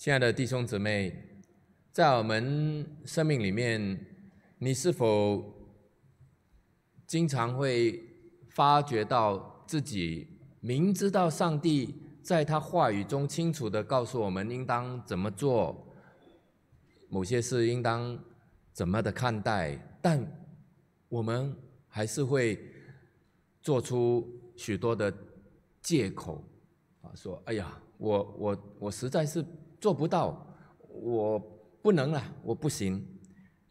亲爱的弟兄姊妹，在我们生命里面，你是否经常会发觉到自己明知道上帝在他话语中清楚的告诉我们应当怎么做，某些事应当怎么的看待，但我们还是会做出许多的借口啊，说：“哎呀，我我我实在是……”做不到，我不能了，我不行。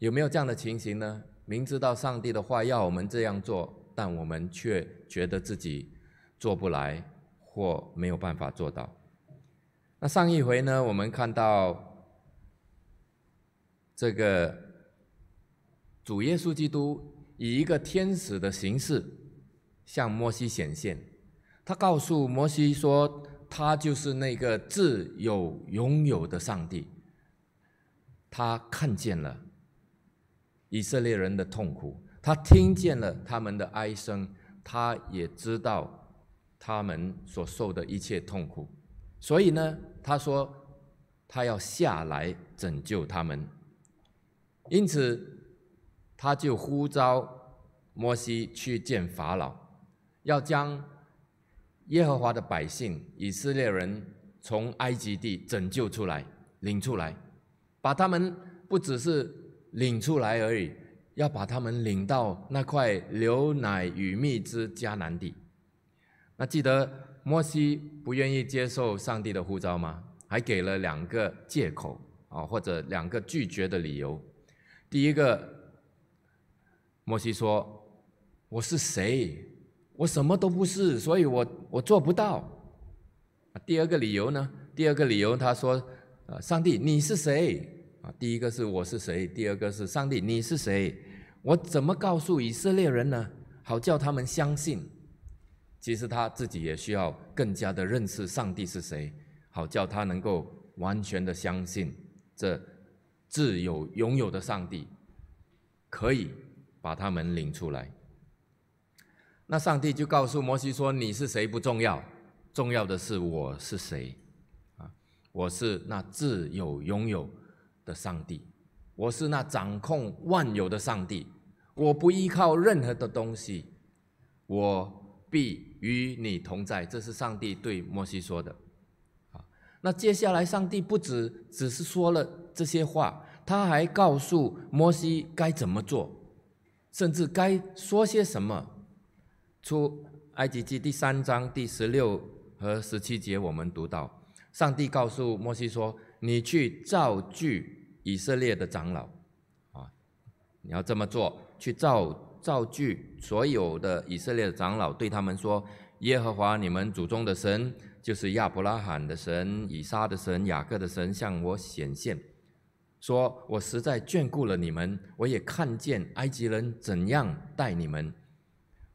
有没有这样的情形呢？明知道上帝的话要我们这样做，但我们却觉得自己做不来或没有办法做到。那上一回呢？我们看到这个主耶稣基督以一个天使的形式向摩西显现，他告诉摩西说。他就是那个自有拥有的上帝，他看见了以色列人的痛苦，他听见了他们的哀声，他也知道他们所受的一切痛苦，所以呢，他说他要下来拯救他们，因此他就呼召摩西去见法老，要将。耶和华的百姓，以色列人从埃及地拯救出来，领出来，把他们不只是领出来而已，要把他们领到那块牛奶与蜜汁迦南地。那记得摩西不愿意接受上帝的呼召吗？还给了两个借口啊，或者两个拒绝的理由。第一个，摩西说：“我是谁？”我什么都不是，所以我我做不到。第二个理由呢？第二个理由，他说：“啊，上帝你是谁？”啊，第一个是我是谁，第二个是上帝你是谁？我怎么告诉以色列人呢？好叫他们相信。其实他自己也需要更加的认识上帝是谁，好叫他能够完全的相信这自有拥有的上帝，可以把他们领出来。那上帝就告诉摩西说：“你是谁不重要，重要的是我是谁，啊，我是那自有拥有的上帝，我是那掌控万有的上帝，我不依靠任何的东西，我必与你同在。”这是上帝对摩西说的。啊，那接下来上帝不止只是说了这些话，他还告诉摩西该怎么做，甚至该说些什么。出埃及记第三章第十六和十七节，我们读到，上帝告诉摩西说：“你去造句以色列的长老，啊，你要这么做，去造造句所有的以色列的长老，对他们说：耶和华你们祖宗的神，就是亚伯拉罕的神、以撒的神、雅各的神，向我显现，说我实在眷顾了你们，我也看见埃及人怎样待你们。”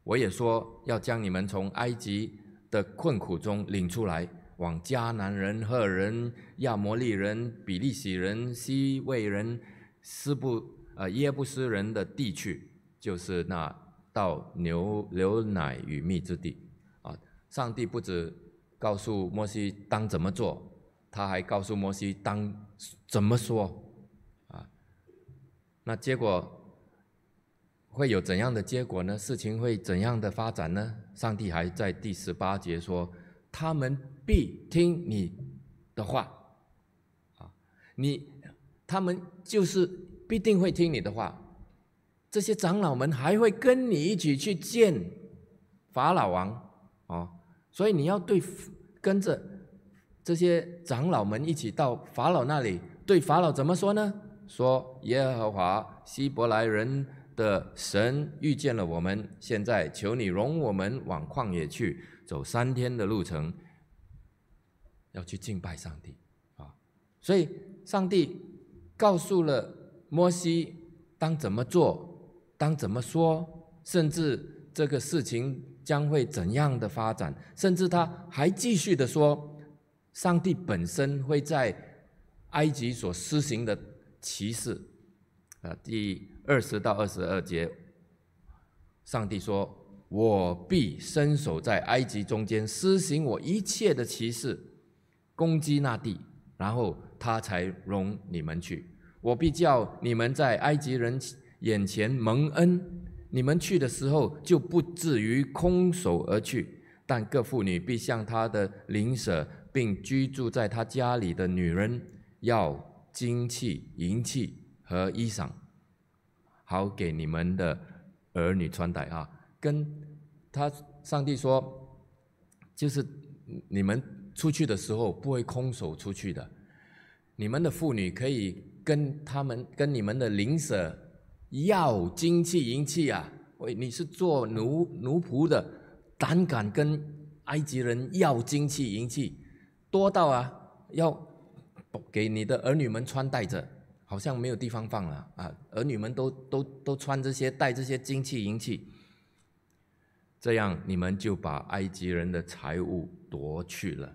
我也说要将你们从埃及的困苦中领出来，往迦南人、赫人、亚摩利人、比利洗人、西魏人、斯布啊耶布斯人的地去，就是那到牛牛奶与蜜之地。啊，上帝不止告诉摩西当怎么做，他还告诉摩西当怎么说。啊，那结果。会有怎样的结果呢？事情会怎样的发展呢？上帝还在第十八节说：“他们必听你的话，啊，你他们就是必定会听你的话。这些长老们还会跟你一起去见法老王，啊，所以你要对跟着这些长老们一起到法老那里，对法老怎么说呢？说耶和华希伯来人。”的神遇见了我们，现在求你容我们往旷野去，走三天的路程，要去敬拜上帝啊！所以上帝告诉了摩西当怎么做，当怎么说，甚至这个事情将会怎样的发展，甚至他还继续的说，上帝本身会在埃及所施行的歧视。第二十到二十二节，上帝说：“我必伸手在埃及中间施行我一切的歧视，攻击那地，然后他才容你们去。我必叫你们在埃及人眼前蒙恩，你们去的时候就不至于空手而去。但各妇女必向她的邻舍，并居住在她家里的女人要金器、银器。”和衣裳，好给你们的儿女穿戴啊！跟他上帝说，就是你们出去的时候不会空手出去的。你们的妇女可以跟他们，跟你们的邻舍要金器银器啊！喂，你是做奴奴仆的，胆敢跟埃及人要金器银器，多到啊，要给你的儿女们穿戴着。好像没有地方放了啊！儿女们都都都穿这些带这些金器银器，这样你们就把埃及人的财物夺去了。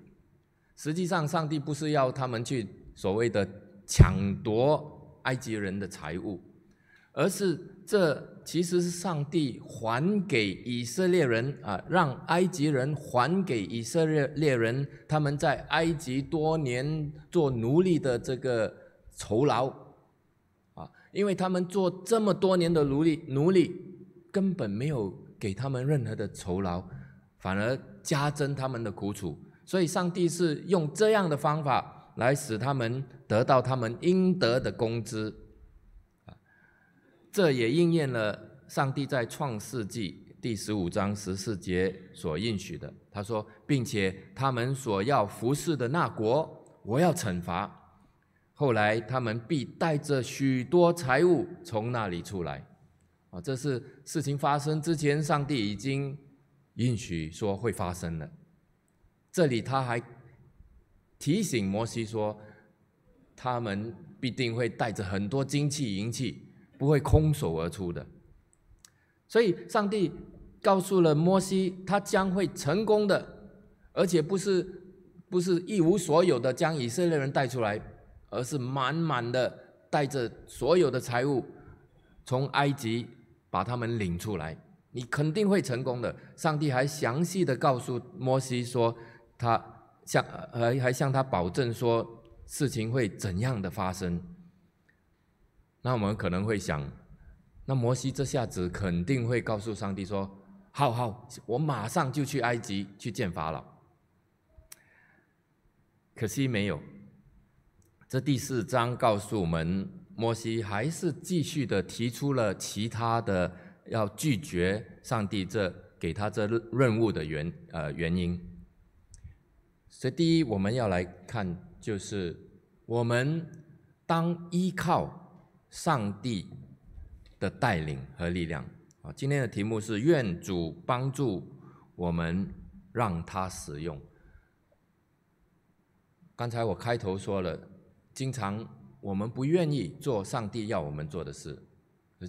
实际上，上帝不是要他们去所谓的抢夺埃及人的财物，而是这其实是上帝还给以色列人啊，让埃及人还给以色列人他们在埃及多年做奴隶的这个酬劳。因为他们做这么多年的奴隶，奴隶根本没有给他们任何的酬劳，反而加增他们的苦楚，所以上帝是用这样的方法来使他们得到他们应得的工资。啊，这也应验了上帝在创世纪第十五章十四节所应许的。他说，并且他们所要服侍的那国，我要惩罚。后来他们必带着许多财物从那里出来，啊，这是事情发生之前，上帝已经允许说会发生的。这里他还提醒摩西说，他们必定会带着很多金器银器，不会空手而出的。所以，上帝告诉了摩西，他将会成功的，而且不是不是一无所有的将以色列人带出来。而是满满的带着所有的财物，从埃及把他们领出来，你肯定会成功的。上帝还详细的告诉摩西说，他向还还向他保证说，事情会怎样的发生。那我们可能会想，那摩西这下子肯定会告诉上帝说，好好，我马上就去埃及去见法老。可惜没有。这第四章告诉我们，摩西还是继续的提出了其他的要拒绝上帝这给他这任务的原呃原因。所以第一，我们要来看就是我们当依靠上帝的带领和力量。啊，今天的题目是愿主帮助我们让他使用。刚才我开头说了。经常我们不愿意做上帝要我们做的事，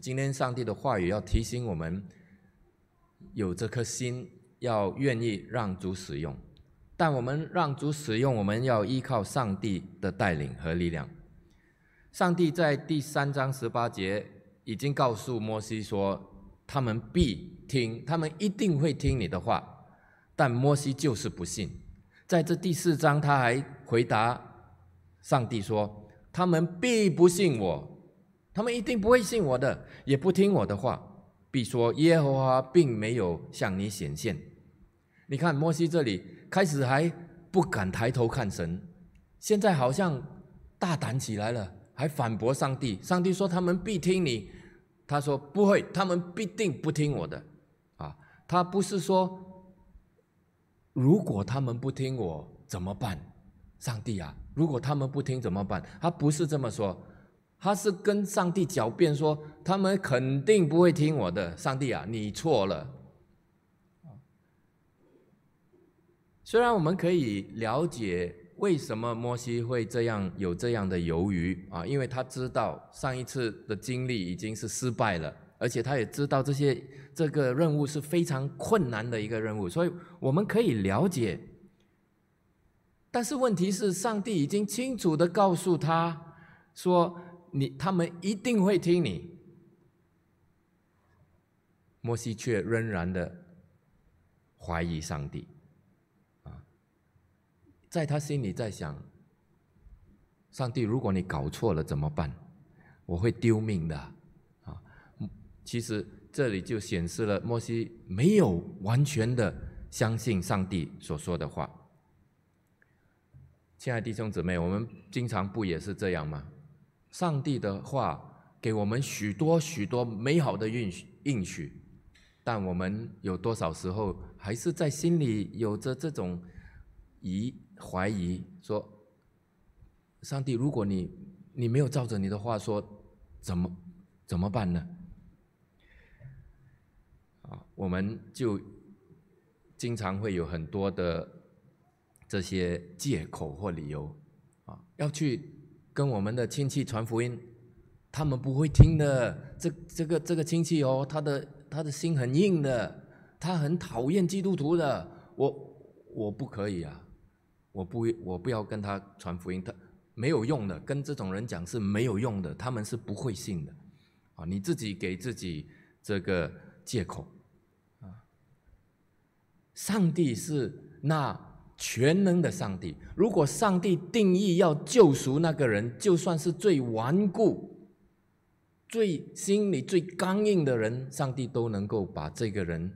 今天上帝的话语要提醒我们，有这颗心要愿意让主使用。但我们让主使用，我们要依靠上帝的带领和力量。上帝在第三章十八节已经告诉摩西说：“他们必听，他们一定会听你的话。”但摩西就是不信。在这第四章，他还回答。上帝说：“他们必不信我，他们一定不会信我的，也不听我的话。必说耶和华并没有向你显现。”你看，摩西这里开始还不敢抬头看神，现在好像大胆起来了，还反驳上帝。上帝说：“他们必听你。”他说：“不会，他们必定不听我的。”啊，他不是说如果他们不听我怎么办？上帝啊！如果他们不听怎么办？他不是这么说，他是跟上帝狡辩说，他们肯定不会听我的。上帝啊，你错了。虽然我们可以了解为什么摩西会这样有这样的犹豫啊，因为他知道上一次的经历已经是失败了，而且他也知道这些这个任务是非常困难的一个任务，所以我们可以了解。但是问题是，上帝已经清楚的告诉他，说你他们一定会听你。摩西却仍然的怀疑上帝，啊，在他心里在想：上帝，如果你搞错了怎么办？我会丢命的，啊！其实这里就显示了摩西没有完全的相信上帝所说的话。亲爱的弟兄姊妹，我们经常不也是这样吗？上帝的话给我们许多许多美好的应应许，但我们有多少时候还是在心里有着这种疑怀疑，说：上帝，如果你你没有照着你的话说，怎么怎么办呢？啊，我们就经常会有很多的。这些借口或理由，啊，要去跟我们的亲戚传福音，他们不会听的。这这个这个亲戚哦，他的他的心很硬的，他很讨厌基督徒的。我我不可以啊，我不我不要跟他传福音，他没有用的，跟这种人讲是没有用的，他们是不会信的。啊，你自己给自己这个借口，啊，上帝是那。全能的上帝，如果上帝定义要救赎那个人，就算是最顽固、最心里最刚硬的人，上帝都能够把这个人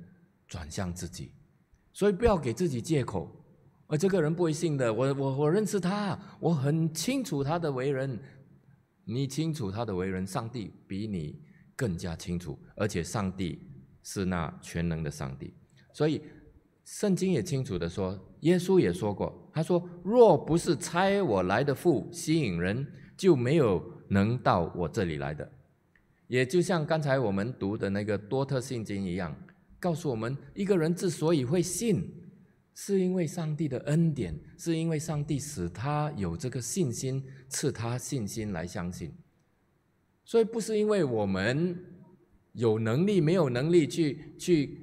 转向自己。所以不要给自己借口，而这个人不会信的。我我我认识他，我很清楚他的为人。你清楚他的为人，上帝比你更加清楚，而且上帝是那全能的上帝，所以。圣经也清楚的说，耶稣也说过，他说：“若不是猜我来的父吸引人，就没有能到我这里来的。”也就像刚才我们读的那个多特信经一样，告诉我们，一个人之所以会信，是因为上帝的恩典，是因为上帝使他有这个信心，赐他信心来相信。所以不是因为我们有能力没有能力去去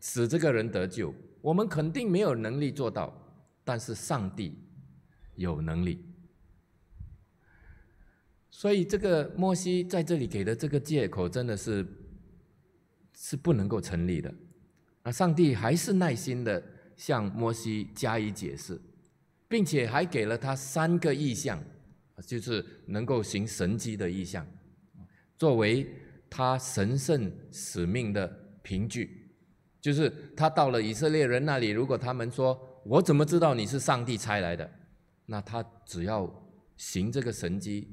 使这个人得救。我们肯定没有能力做到，但是上帝有能力，所以这个摩西在这里给的这个借口真的是是不能够成立的。啊，上帝还是耐心的向摩西加以解释，并且还给了他三个意象，就是能够行神迹的意象，作为他神圣使命的凭据。就是他到了以色列人那里，如果他们说：“我怎么知道你是上帝差来的？”那他只要行这个神迹，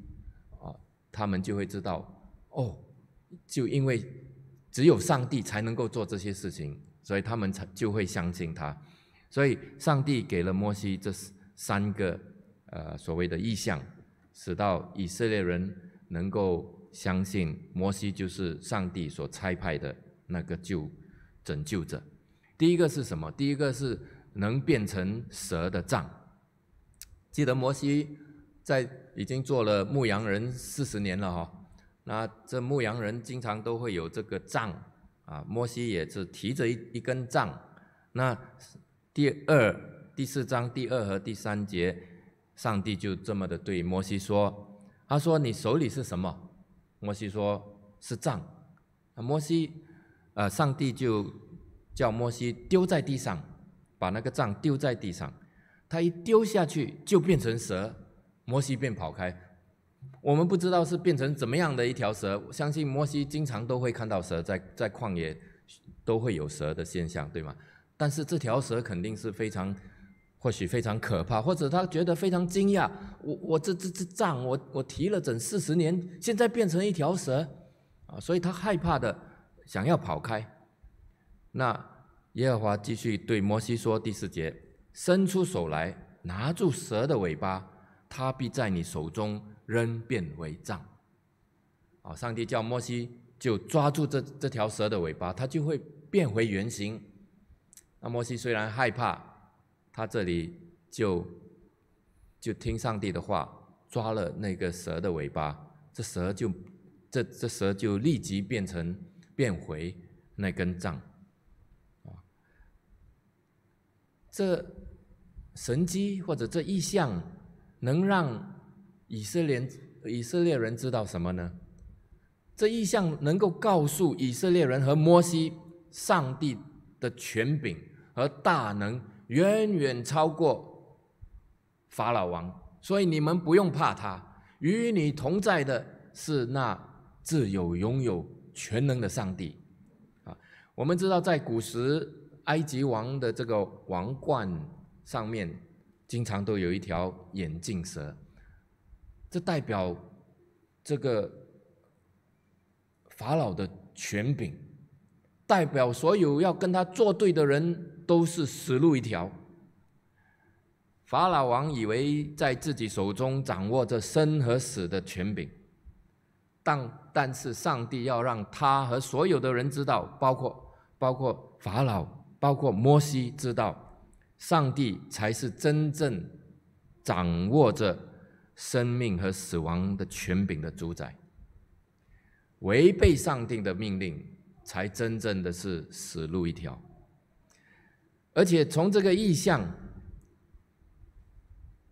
啊，他们就会知道哦，就因为只有上帝才能够做这些事情，所以他们才就会相信他。所以，上帝给了摩西这三个呃所谓的意象，使到以色列人能够相信摩西就是上帝所差派的那个救。拯救者，第一个是什么？第一个是能变成蛇的杖。记得摩西在已经做了牧羊人四十年了哈，那这牧羊人经常都会有这个杖啊，摩西也是提着一一根杖。那第二第四章第二和第三节，上帝就这么的对摩西说，他说你手里是什么？摩西说是杖。那摩西。啊！上帝就叫摩西丢在地上，把那个杖丢在地上，他一丢下去就变成蛇，摩西便跑开。我们不知道是变成怎么样的一条蛇，相信摩西经常都会看到蛇在在旷野都会有蛇的现象，对吗？但是这条蛇肯定是非常，或许非常可怕，或者他觉得非常惊讶。我我这这这杖，我我提了整四十年，现在变成一条蛇，啊，所以他害怕的。想要跑开，那耶和华继续对摩西说：“第四节，伸出手来，拿住蛇的尾巴，它必在你手中仍变为杖。”哦，上帝叫摩西就抓住这这条蛇的尾巴，它就会变回原形。那摩西虽然害怕，他这里就就听上帝的话，抓了那个蛇的尾巴，这蛇就这这蛇就立即变成。变回那根杖，啊，这神机或者这意象，能让以色列以色列人知道什么呢？这意象能够告诉以色列人和摩西，上帝的权柄和大能远远超过法老王，所以你们不用怕他。与你同在的是那自有拥有。全能的上帝，啊，我们知道在古时埃及王的这个王冠上面，经常都有一条眼镜蛇，这代表这个法老的权柄，代表所有要跟他作对的人都是死路一条。法老王以为在自己手中掌握着生和死的权柄，但。但是上帝要让他和所有的人知道，包括包括法老，包括摩西知道，上帝才是真正掌握着生命和死亡的权柄的主宰。违背上帝的命令，才真正的是死路一条。而且从这个意象，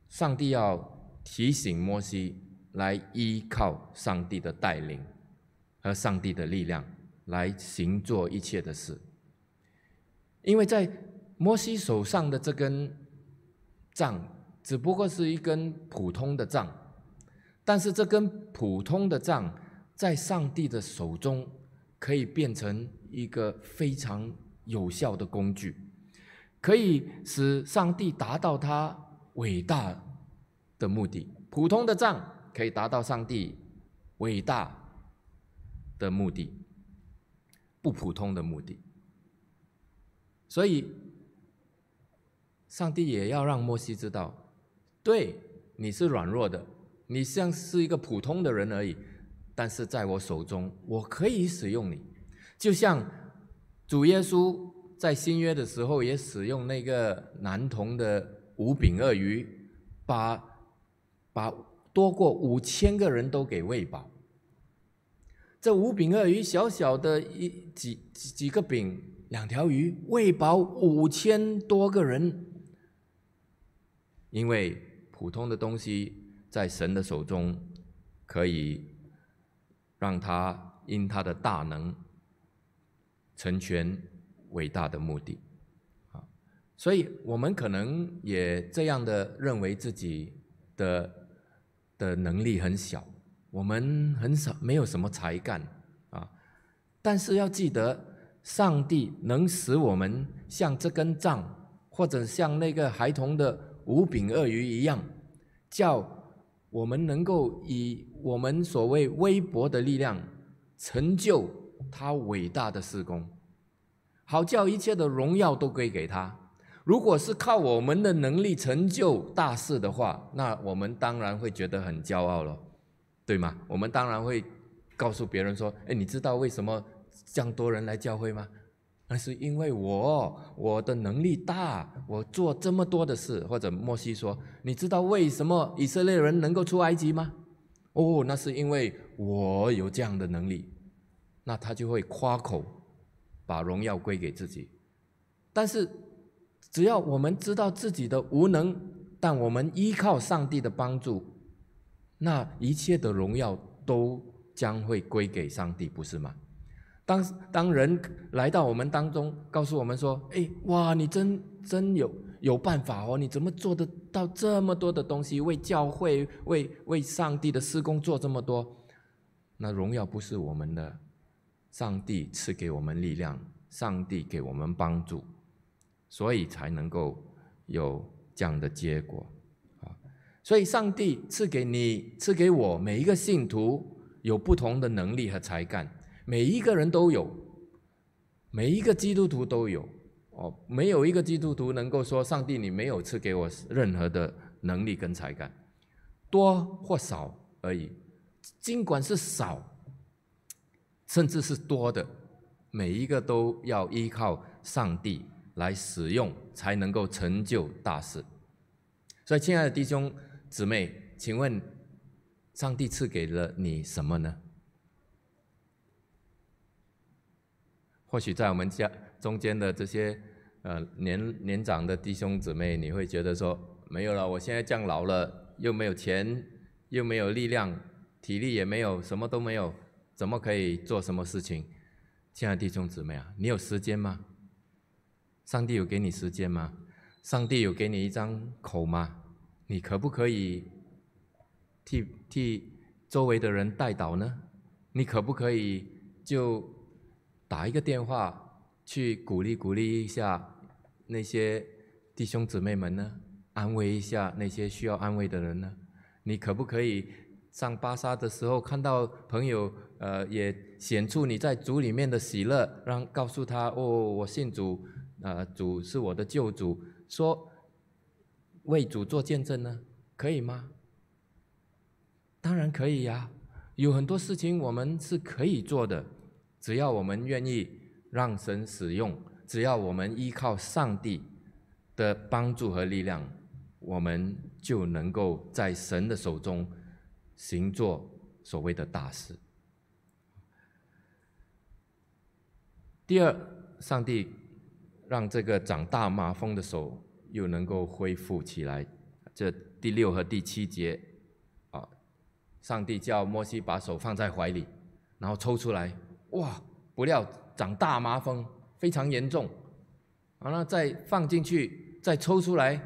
上帝要提醒摩西来依靠上帝的带领。和上帝的力量来行做一切的事，因为在摩西手上的这根杖只不过是一根普通的杖，但是这根普通的杖在上帝的手中可以变成一个非常有效的工具，可以使上帝达到他伟大的目的。普通的杖可以达到上帝伟大。的目的，不普通的目的，所以，上帝也要让摩西知道，对你是软弱的，你像是一个普通的人而已，但是在我手中，我可以使用你，就像主耶稣在新约的时候也使用那个男童的五柄鳄鱼，把把多过五千个人都给喂饱。这五饼二鱼，小小的一几几几个饼，两条鱼，喂饱五千多个人。因为普通的东西，在神的手中，可以让他因他的大能成全伟大的目的。啊，所以我们可能也这样的认为自己的的能力很小。我们很少没有什么才干啊，但是要记得，上帝能使我们像这根杖，或者像那个孩童的五柄鳄鱼一样，叫我们能够以我们所谓微薄的力量成就他伟大的事工，好叫一切的荣耀都归给他。如果是靠我们的能力成就大事的话，那我们当然会觉得很骄傲了。对吗？我们当然会告诉别人说：“哎，你知道为什么这样多人来教会吗？那是因为我，我的能力大，我做这么多的事。”或者莫西说：“你知道为什么以色列人能够出埃及吗？哦，那是因为我有这样的能力。”那他就会夸口，把荣耀归给自己。但是，只要我们知道自己的无能，但我们依靠上帝的帮助。那一切的荣耀都将会归给上帝，不是吗？当当人来到我们当中，告诉我们说：“哎，哇，你真真有有办法哦！你怎么做得到这么多的东西？为教会、为为上帝的施工做这么多？那荣耀不是我们的，上帝赐给我们力量，上帝给我们帮助，所以才能够有这样的结果。”所以，上帝赐给你、赐给我每一个信徒有不同的能力和才干，每一个人都有，每一个基督徒都有。哦，没有一个基督徒能够说：上帝，你没有赐给我任何的能力跟才干，多或少而已。尽管是少，甚至是多的，每一个都要依靠上帝来使用，才能够成就大事。所以，亲爱的弟兄。姊妹，请问，上帝赐给了你什么呢？或许在我们家中间的这些呃年年长的弟兄姊妹，你会觉得说没有了，我现在降老了，又没有钱，又没有力量，体力也没有，什么都没有，怎么可以做什么事情？亲爱的弟兄姊妹啊，你有时间吗？上帝有给你时间吗？上帝有给你一张口吗？你可不可以替替周围的人代祷呢？你可不可以就打一个电话去鼓励鼓励一下那些弟兄姊妹们呢？安慰一下那些需要安慰的人呢？你可不可以上巴萨的时候看到朋友呃也显出你在主里面的喜乐，让告诉他哦我信主，呃，主是我的救主，说。为主做见证呢，可以吗？当然可以呀，有很多事情我们是可以做的，只要我们愿意让神使用，只要我们依靠上帝的帮助和力量，我们就能够在神的手中行做所谓的大事。第二，上帝让这个长大麻风的手。又能够恢复起来，这第六和第七节，啊，上帝叫摩西把手放在怀里，然后抽出来，哇，不料长大麻风，非常严重，完了再放进去，再抽出来，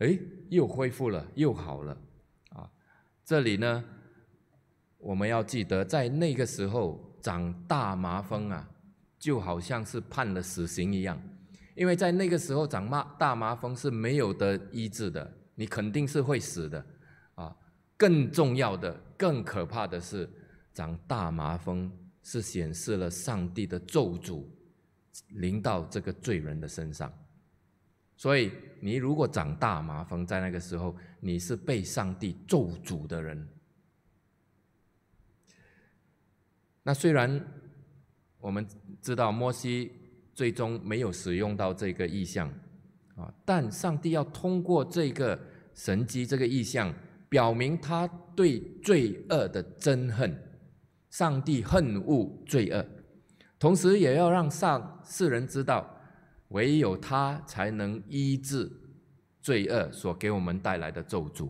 哎，又恢复了，又好了，啊，这里呢，我们要记得，在那个时候长大麻风啊，就好像是判了死刑一样。因为在那个时候长麻大麻风是没有得医治的，你肯定是会死的，啊，更重要的、更可怕的是，长大麻风是显示了上帝的咒诅临到这个罪人的身上。所以你如果长大麻风，在那个时候你是被上帝咒诅的人。那虽然我们知道摩西。最终没有使用到这个意象，啊，但上帝要通过这个神迹、这个意象，表明他对罪恶的憎恨。上帝恨恶罪恶，同时也要让上世人知道，唯有他才能医治罪恶所给我们带来的咒诅。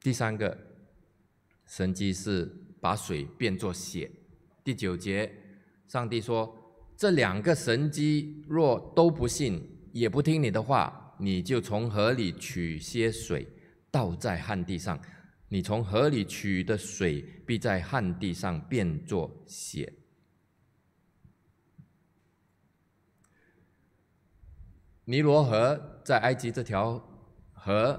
第三个神迹是把水变作血，第九节。上帝说：“这两个神机若都不信，也不听你的话，你就从河里取些水，倒在旱地上。你从河里取的水，必在旱地上变作血。”尼罗河在埃及这条河，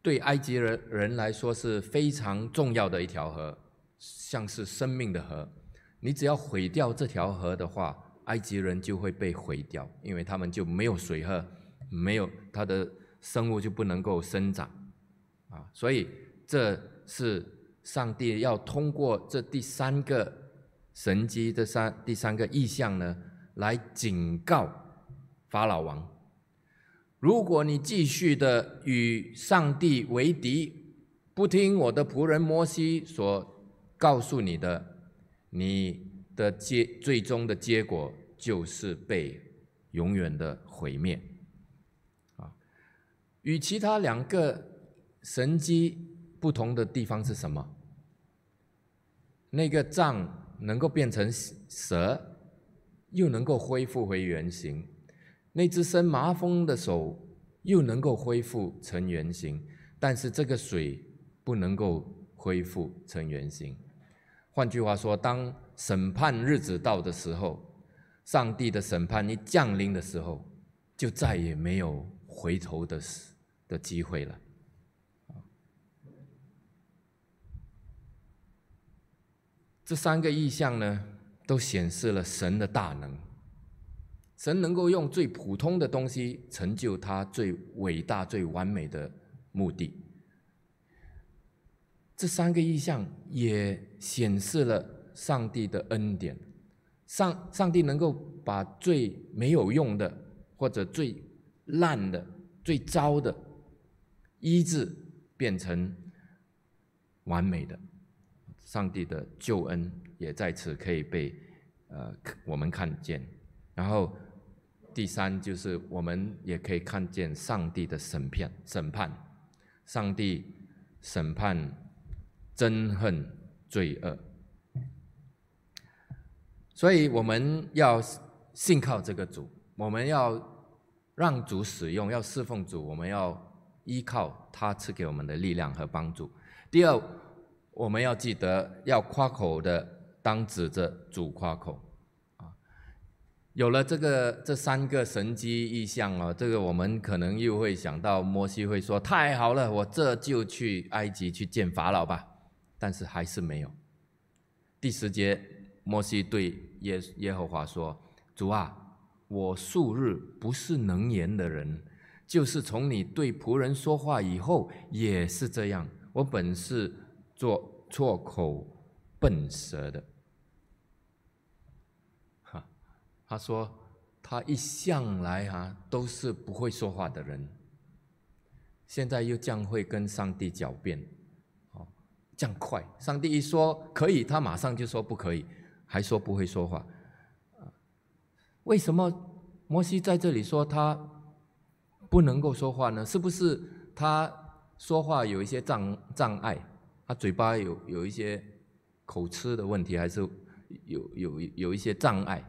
对埃及人人来说是非常重要的一条河，像是生命的河。你只要毁掉这条河的话，埃及人就会被毁掉，因为他们就没有水喝，没有他的生物就不能够生长，啊，所以这是上帝要通过这第三个神迹的三第三个意象呢，来警告法老王：如果你继续的与上帝为敌，不听我的仆人摩西所告诉你的。你的结最终的结果就是被永远的毁灭，啊，与其他两个神机不同的地方是什么？那个杖能够变成蛇，又能够恢复回原形；那只生麻风的手又能够恢复成原形，但是这个水不能够恢复成原形。换句话说，当审判日子到的时候，上帝的审判一降临的时候，就再也没有回头的时的机会了。这三个意象呢，都显示了神的大能。神能够用最普通的东西，成就他最伟大、最完美的目的。这三个意象也显示了上帝的恩典，上上帝能够把最没有用的或者最烂的、最糟的医治变成完美的。上帝的救恩也在此可以被呃我们看见。然后第三就是我们也可以看见上帝的审判，审判，上帝审判。憎恨罪恶，所以我们要信靠这个主，我们要让主使用，要侍奉主，我们要依靠他赐给我们的力量和帮助。第二，我们要记得要夸口的，当指着主夸口。啊，有了这个这三个神机意象啊，这个我们可能又会想到摩西会说：“太好了，我这就去埃及去见法老吧。”但是还是没有。第十节，摩西对耶耶和华说：“主啊，我数日不是能言的人，就是从你对仆人说话以后也是这样。我本是做错口笨舌的。”哈，他说他一向来哈都是不会说话的人，现在又将会跟上帝狡辩。这样快！上帝一说可以，他马上就说不可以，还说不会说话。为什么摩西在这里说他不能够说话呢？是不是他说话有一些障障碍？他嘴巴有有一些口吃的问题，还是有有有一些障碍？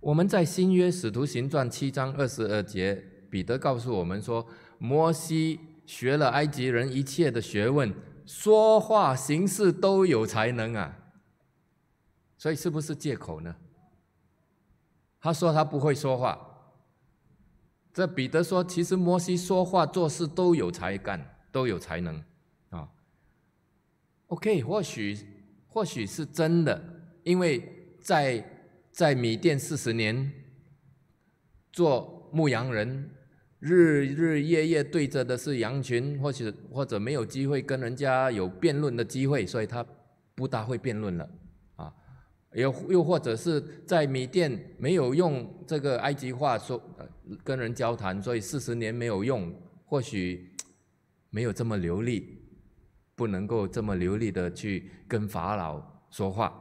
我们在新约使徒行传七章二十二节，彼得告诉我们说，摩西学了埃及人一切的学问。说话、行事都有才能啊，所以是不是借口呢？他说他不会说话。这彼得说，其实摩西说话、做事都有才干，都有才能啊。OK，或许或许是真的，因为在在米甸四十年做牧羊人。日日夜夜对着的是羊群，或许或者没有机会跟人家有辩论的机会，所以他不大会辩论了啊。又又或者是在米店没有用这个埃及话说跟人交谈，所以四十年没有用，或许没有这么流利，不能够这么流利的去跟法老说话，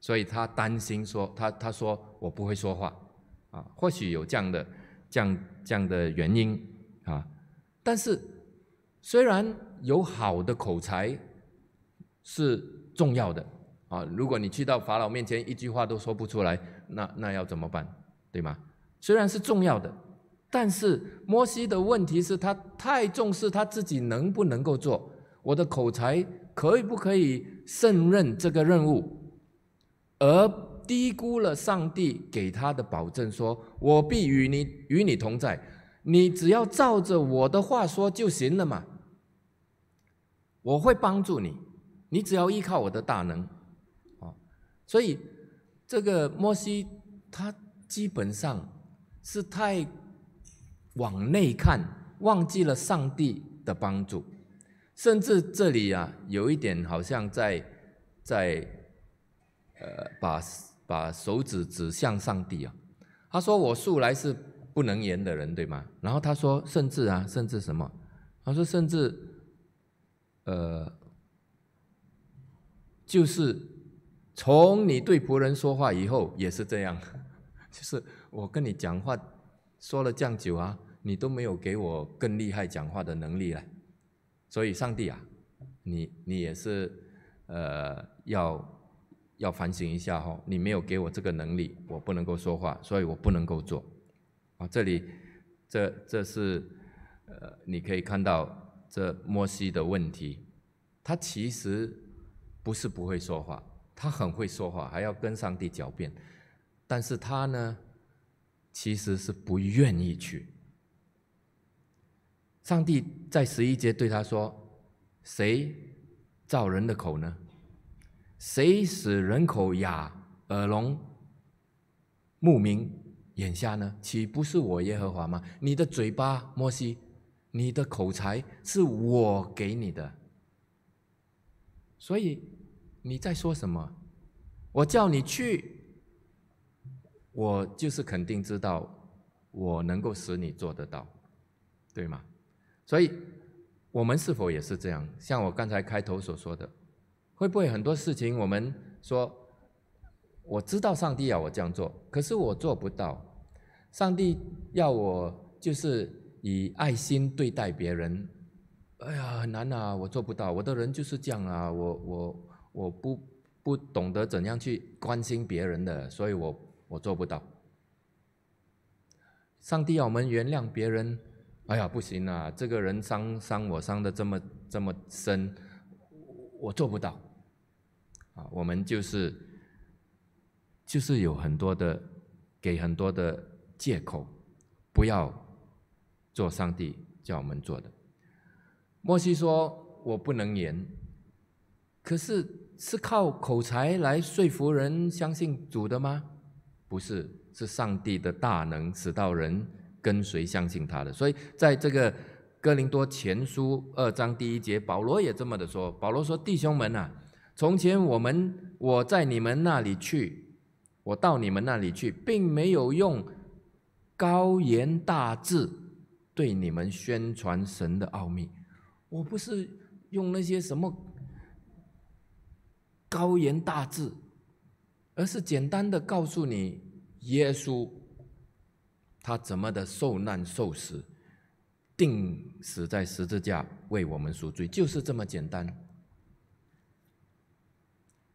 所以他担心说他他说我不会说话啊，或许有这样的。这样这样的原因啊，但是虽然有好的口才是重要的啊，如果你去到法老面前一句话都说不出来，那那要怎么办？对吗？虽然是重要的，但是摩西的问题是他太重视他自己能不能够做，我的口才可以不可以胜任这个任务，而。低估了上帝给他的保证，说我必与你与你同在，你只要照着我的话说就行了嘛。我会帮助你，你只要依靠我的大能，哦，所以这个摩西他基本上是太往内看，忘记了上帝的帮助，甚至这里啊有一点好像在在呃把。把手指指向上帝啊，他说我素来是不能言的人，对吗？然后他说，甚至啊，甚至什么？他说，甚至，呃，就是从你对仆人说话以后，也是这样，就是我跟你讲话说了这样久啊，你都没有给我更厉害讲话的能力了，所以上帝啊，你你也是呃要。要反省一下哈，你没有给我这个能力，我不能够说话，所以我不能够做。啊，这里，这这是，呃，你可以看到这摩西的问题，他其实不是不会说话，他很会说话，还要跟上帝狡辩，但是他呢，其实是不愿意去。上帝在十一节对他说：“谁造人的口呢？”谁使人口哑、耳聋、目明、眼瞎呢？岂不是我耶和华吗？你的嘴巴，摩西，你的口才是我给你的。所以你在说什么？我叫你去，我就是肯定知道，我能够使你做得到，对吗？所以，我们是否也是这样？像我刚才开头所说的。会不会很多事情，我们说我知道上帝要我这样做，可是我做不到。上帝要我就是以爱心对待别人，哎呀，很难啊，我做不到。我的人就是这样啊，我我我不不懂得怎样去关心别人的，所以我我做不到。上帝要我们原谅别人，哎呀，不行啊，这个人伤伤我伤的这么这么深。我做不到，啊，我们就是，就是有很多的给很多的借口，不要做上帝叫我们做的。摩西说我不能言，可是是靠口才来说服人相信主的吗？不是，是上帝的大能使到人跟随相信他的。所以在这个。哥林多前书二章第一节，保罗也这么的说。保罗说：“弟兄们啊，从前我们我在你们那里去，我到你们那里去，并没有用高言大志对你们宣传神的奥秘。我不是用那些什么高言大志，而是简单的告诉你，耶稣他怎么的受难受死。”定死在十字架为我们赎罪，就是这么简单。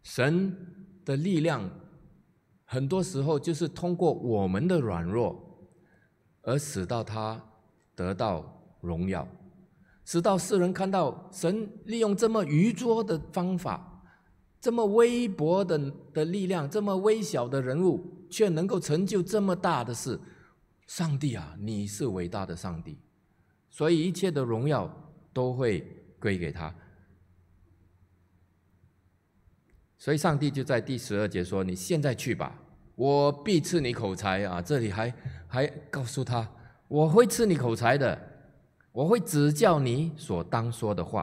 神的力量，很多时候就是通过我们的软弱，而使到他得到荣耀，使到世人看到神利用这么愚拙的方法，这么微薄的的力量，这么微小的人物，却能够成就这么大的事。上帝啊，你是伟大的上帝。所以一切的荣耀都会归给他，所以上帝就在第十二节说：“你现在去吧，我必赐你口才啊！”这里还还告诉他：“我会赐你口才的，我会指教你所当说的话。”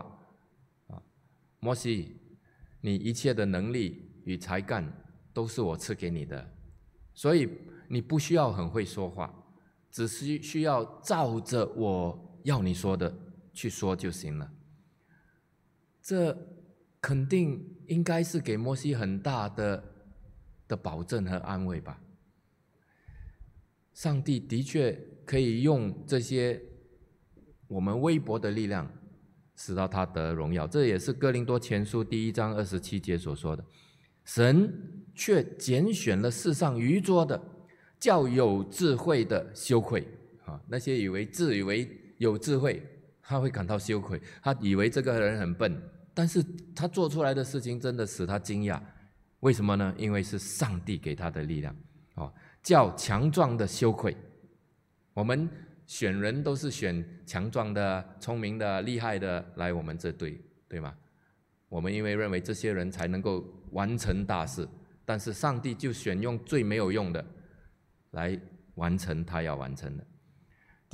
啊，摩西，你一切的能力与才干都是我赐给你的，所以你不需要很会说话，只需需要照着我。要你说的去说就行了，这肯定应该是给摩西很大的的保证和安慰吧。上帝的确可以用这些我们微薄的力量，使到他得荣耀。这也是哥林多前书第一章二十七节所说的：“神却拣选了世上愚拙的，叫有智慧的羞愧。”啊，那些以为自以为。有智慧，他会感到羞愧。他以为这个人很笨，但是他做出来的事情真的使他惊讶。为什么呢？因为是上帝给他的力量。哦，叫强壮的羞愧。我们选人都是选强壮的、聪明的、厉害的来我们这队，对吗？我们因为认为这些人才能够完成大事。但是上帝就选用最没有用的来完成他要完成的。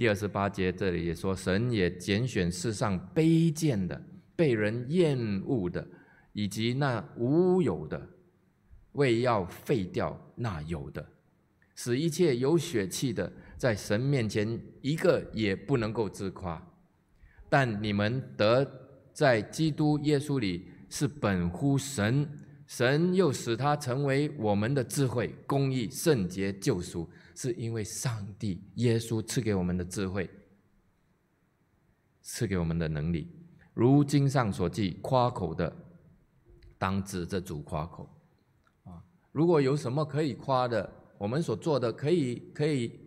第二十八节，这里也说，神也拣选世上卑贱的、被人厌恶的，以及那无有的，为要废掉那有的，使一切有血气的在神面前一个也不能够自夸。但你们得在基督耶稣里是本乎神，神又使他成为我们的智慧、公义、圣洁、救赎。是因为上帝、耶稣赐给我们的智慧，赐给我们的能力。如经上所记：“夸口的，当指着主夸口。”啊，如果有什么可以夸的，我们所做的可以可以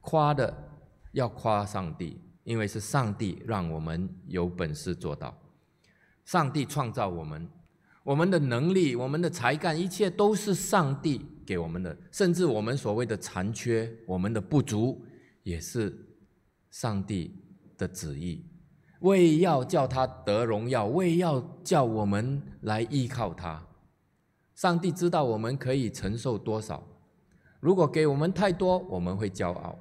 夸的，要夸上帝，因为是上帝让我们有本事做到。上帝创造我们，我们的能力、我们的才干，一切都是上帝。给我们的，甚至我们所谓的残缺、我们的不足，也是上帝的旨意，为要叫他得荣耀，为要叫我们来依靠他。上帝知道我们可以承受多少，如果给我们太多，我们会骄傲，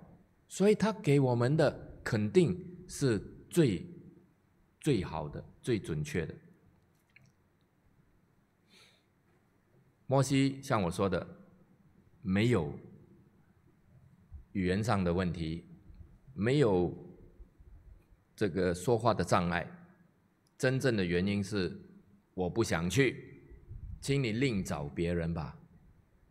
所以他给我们的肯定是最最好的、最准确的。摩西，像我说的。没有语言上的问题，没有这个说话的障碍。真正的原因是我不想去，请你另找别人吧。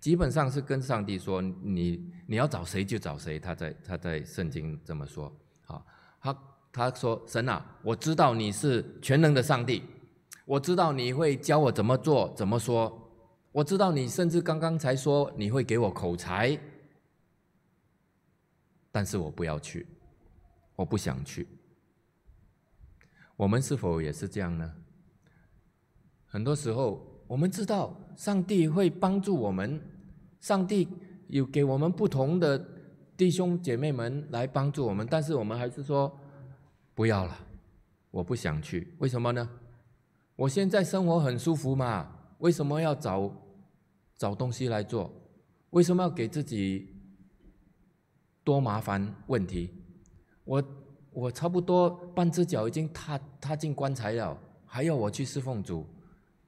基本上是跟上帝说，你你要找谁就找谁。他在他在圣经这么说啊，他他说神啊，我知道你是全能的上帝，我知道你会教我怎么做怎么说。我知道你甚至刚刚才说你会给我口才，但是我不要去，我不想去。我们是否也是这样呢？很多时候，我们知道上帝会帮助我们，上帝有给我们不同的弟兄姐妹们来帮助我们，但是我们还是说不要了，我不想去。为什么呢？我现在生活很舒服嘛，为什么要找？找东西来做，为什么要给自己多麻烦问题？我我差不多半只脚已经踏踏进棺材了，还要我去侍奉主？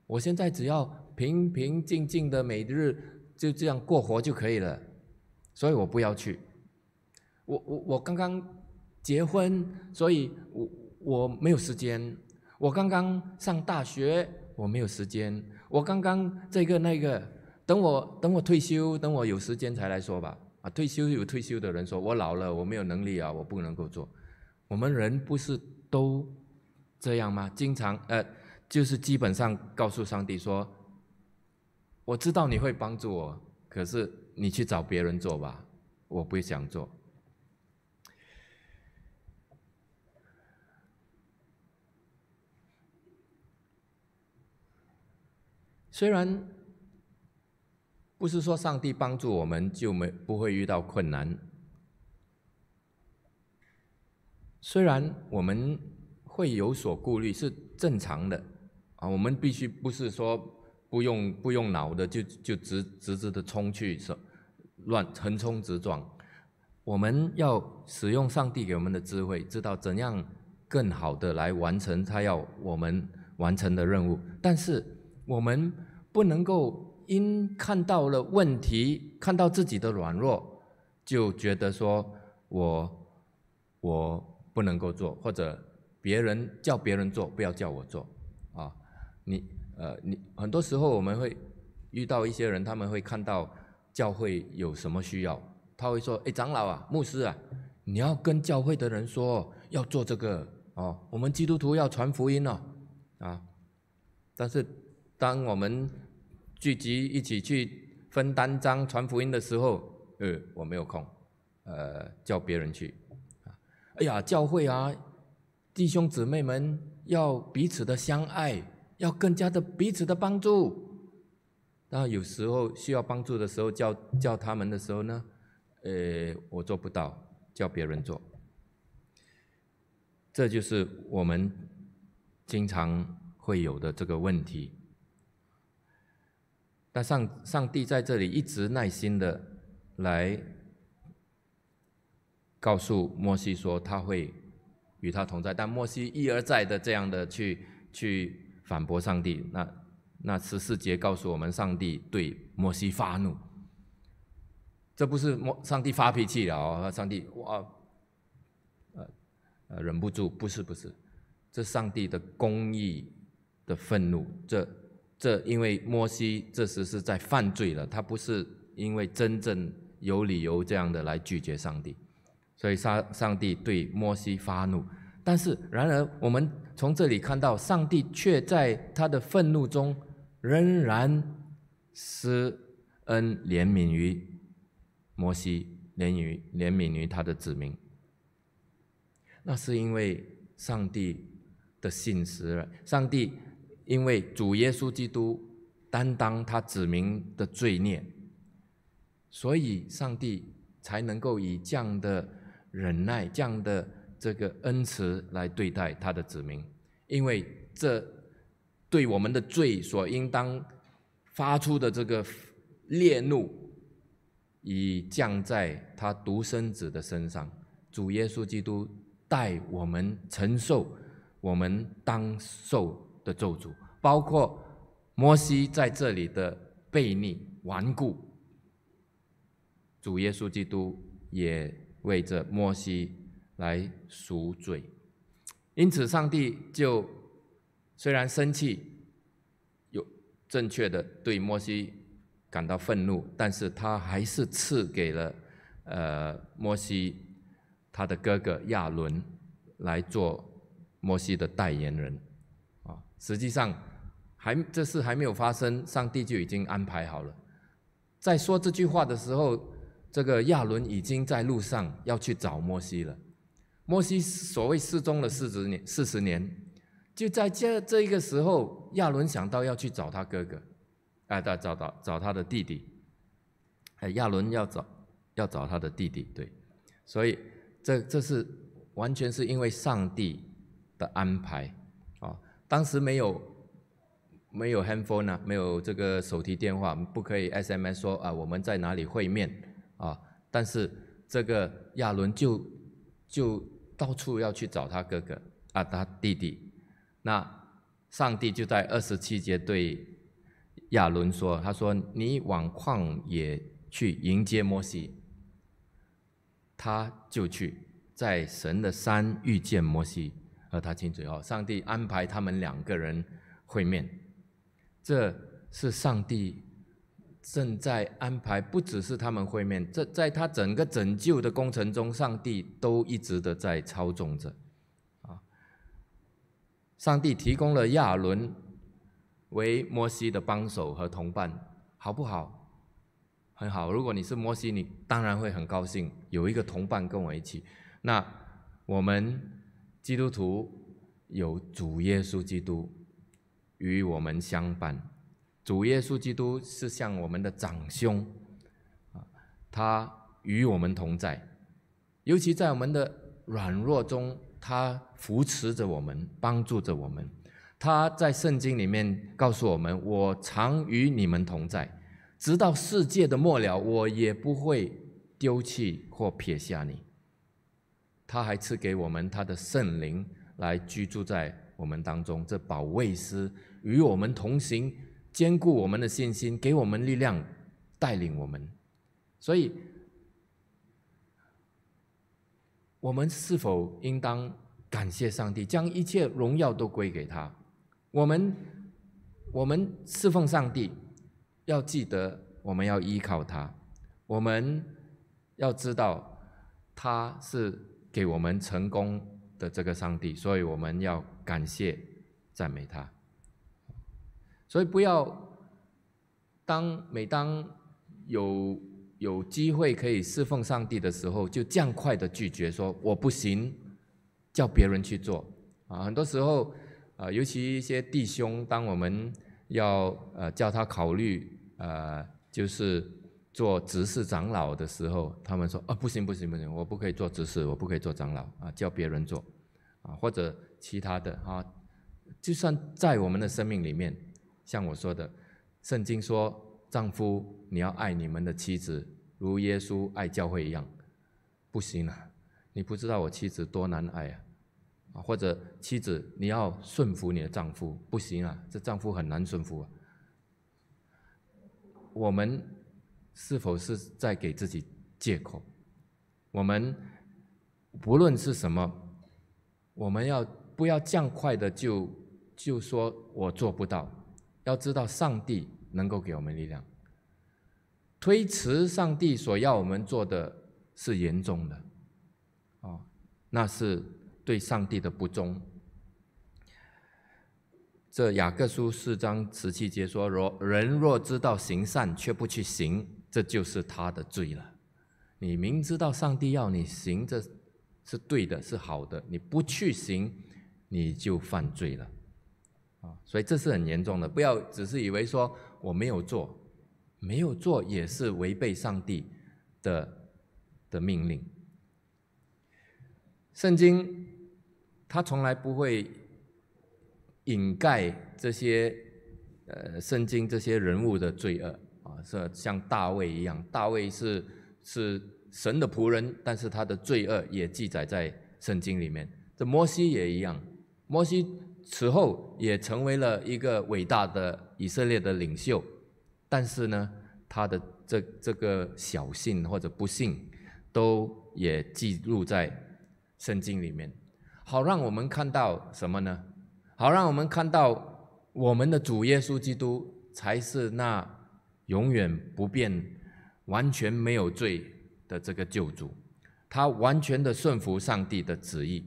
我现在只要平平静静的每日就这样过活就可以了，所以我不要去。我我我刚刚结婚，所以我我没有时间。我刚刚上大学，我没有时间。我刚刚这个那个。等我等我退休，等我有时间才来说吧。啊，退休有退休的人说：“我老了，我没有能力啊，我不能够做。”我们人不是都这样吗？经常呃，就是基本上告诉上帝说：“我知道你会帮助我，可是你去找别人做吧，我不想做。”虽然。不是说上帝帮助我们就没不会遇到困难，虽然我们会有所顾虑是正常的啊，我们必须不是说不用不用脑的就就直直直的冲去是乱横冲直撞，我们要使用上帝给我们的智慧，知道怎样更好的来完成他要我们完成的任务，但是我们不能够。因看到了问题，看到自己的软弱，就觉得说，我，我不能够做，或者别人叫别人做，不要叫我做，啊，你，呃，你很多时候我们会遇到一些人，他们会看到教会有什么需要，他会说，哎，长老啊，牧师啊，你要跟教会的人说要做这个，哦，我们基督徒要传福音了，啊，但是当我们聚集一起去分单张传福音的时候，呃，我没有空，呃，叫别人去。哎呀，教会啊，弟兄姊妹们要彼此的相爱，要更加的彼此的帮助。那有时候需要帮助的时候，叫叫他们的时候呢，呃，我做不到，叫别人做。这就是我们经常会有的这个问题。但上上帝在这里一直耐心的来告诉摩西说他会与他同在，但摩西一而再的这样的去去反驳上帝。那那十四节告诉我们，上帝对摩西发怒，这不是摩上帝发脾气了啊！上帝哇，呃呃忍不住，不是不是，这上帝的公义的愤怒这。这因为摩西这时是在犯罪了，他不是因为真正有理由这样的来拒绝上帝，所以上上帝对摩西发怒。但是然而我们从这里看到，上帝却在他的愤怒中仍然施恩怜悯于摩西，怜于怜悯于他的子民。那是因为上帝的信实，上帝。因为主耶稣基督担当他子民的罪孽，所以上帝才能够以这样的忍耐、这样的这个恩慈来对待他的子民。因为这对我们的罪所应当发出的这个烈怒，已降在他独生子的身上。主耶稣基督代我们承受我们当受。的咒诅，包括摩西在这里的悖逆顽固，主耶稣基督也为着摩西来赎罪，因此上帝就虽然生气，有正确的对摩西感到愤怒，但是他还是赐给了呃摩西他的哥哥亚伦来做摩西的代言人。实际上，还这事还没有发生，上帝就已经安排好了。在说这句话的时候，这个亚伦已经在路上要去找摩西了。摩西所谓失踪了四十年，四十年，就在这这一个时候，亚伦想到要去找他哥哥，哎，找找找他的弟弟。哎，亚伦要找要找他的弟弟，对，所以这这是完全是因为上帝的安排。当时没有没有 handphone 啊，没有这个手提电话，不可以 SMS 说啊我们在哪里会面啊？但是这个亚伦就就到处要去找他哥哥啊，他弟弟。那上帝就在二十七节对亚伦说：“他说你往旷野去迎接摩西。”他就去在神的山遇见摩西。和他亲嘴哦！上帝安排他们两个人会面，这是上帝正在安排。不只是他们会面，这在他整个拯救的工程中，上帝都一直的在操纵着。啊，上帝提供了亚伦为摩西的帮手和同伴，好不好？很好。如果你是摩西，你当然会很高兴，有一个同伴跟我一起。那我们。基督徒有主耶稣基督与我们相伴，主耶稣基督是像我们的长兄，啊，他与我们同在，尤其在我们的软弱中，他扶持着我们，帮助着我们。他在圣经里面告诉我们：“我常与你们同在，直到世界的末了，我也不会丢弃或撇下你。”他还赐给我们他的圣灵来居住在我们当中，这保卫师与我们同行，兼顾我们的信心，给我们力量，带领我们。所以，我们是否应当感谢上帝，将一切荣耀都归给他？我们，我们侍奉上帝，要记得我们要依靠他，我们要知道他是。给我们成功的这个上帝，所以我们要感谢赞美他。所以不要当每当有有机会可以侍奉上帝的时候，就这样快的拒绝说我不行，叫别人去做啊。很多时候啊，尤其一些弟兄，当我们要呃叫他考虑呃，就是。做执事、长老的时候，他们说：“啊，不行，不行，不行！我不可以做执事，我不可以做长老啊，叫别人做啊，或者其他的啊。就算在我们的生命里面，像我说的，圣经说：‘丈夫你要爱你们的妻子，如耶稣爱教会一样。’不行啊，你不知道我妻子多难爱啊。啊，或者妻子你要顺服你的丈夫，不行啊，这丈夫很难顺服啊。我们。”是否是在给自己借口？我们不论是什么，我们要不要降快的就就说我做不到？要知道，上帝能够给我们力量。推迟上帝所要我们做的是严重的，哦，那是对上帝的不忠。这雅各书四章十七节说：若人若知道行善却不去行。这就是他的罪了。你明知道上帝要你行，这是对的，是好的。你不去行，你就犯罪了。啊，所以这是很严重的。不要只是以为说我没有做，没有做也是违背上帝的的命令。圣经他从来不会掩盖这些呃，圣经这些人物的罪恶。啊，是像大卫一样，大卫是是神的仆人，但是他的罪恶也记载在圣经里面。这摩西也一样，摩西此后也成为了一个伟大的以色列的领袖，但是呢，他的这这个小幸或者不幸，都也记录在圣经里面。好，让我们看到什么呢？好，让我们看到我们的主耶稣基督才是那。永远不变、完全没有罪的这个救主，他完全的顺服上帝的旨意。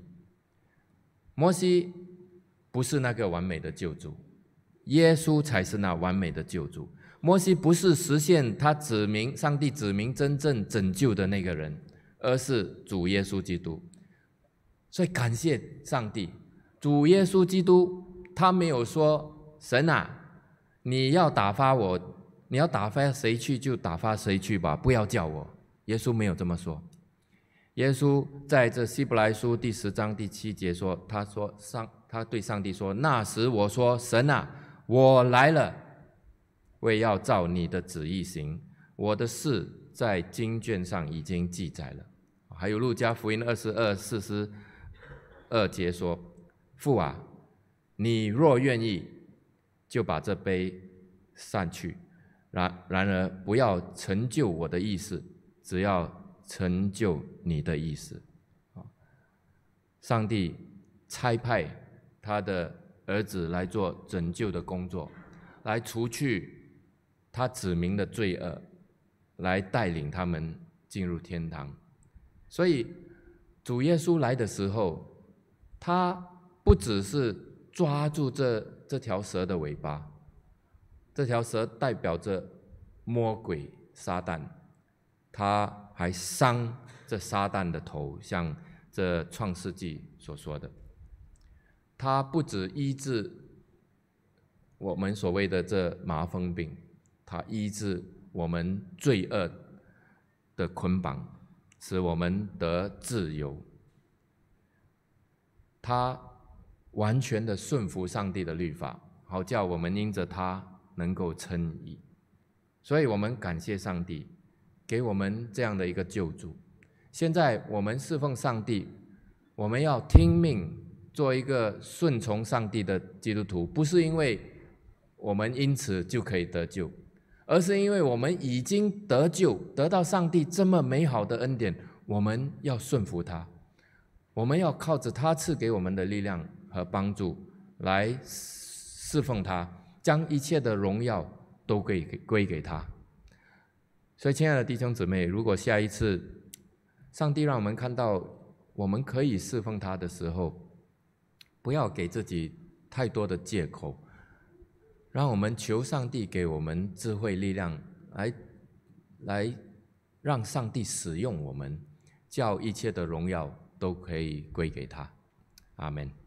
摩西不是那个完美的救主，耶稣才是那完美的救主。摩西不是实现他指明上帝指明真正拯救的那个人，而是主耶稣基督。所以感谢上帝，主耶稣基督他没有说：“神啊，你要打发我。”你要打发谁去就打发谁去吧，不要叫我。耶稣没有这么说。耶稣在这希伯来书第十章第七节说：“他说上，他对上帝说：那时我说神啊，我来了，为要照你的旨意行。我的事在经卷上已经记载了。还有路加福音二十二四十二节说：父啊，你若愿意，就把这杯散去。”然然而，不要成就我的意思，只要成就你的意思。啊！上帝差派他的儿子来做拯救的工作，来除去他指明的罪恶，来带领他们进入天堂。所以，主耶稣来的时候，他不只是抓住这这条蛇的尾巴。这条蛇代表着魔鬼撒旦，他还伤这撒旦的头，像这创世纪所说的，他不止医治我们所谓的这麻风病，他医治我们罪恶的捆绑，使我们得自由。他完全的顺服上帝的律法，好叫我们因着他。能够称一，所以我们感谢上帝给我们这样的一个救助。现在我们侍奉上帝，我们要听命，做一个顺从上帝的基督徒。不是因为我们因此就可以得救，而是因为我们已经得救，得到上帝这么美好的恩典，我们要顺服他，我们要靠着他赐给我们的力量和帮助来侍奉他。将一切的荣耀都归归给他。所以，亲爱的弟兄姊妹，如果下一次上帝让我们看到我们可以侍奉他的时候，不要给自己太多的借口。让我们求上帝给我们智慧力量，来来让上帝使用我们，叫一切的荣耀都可以归给他。阿门。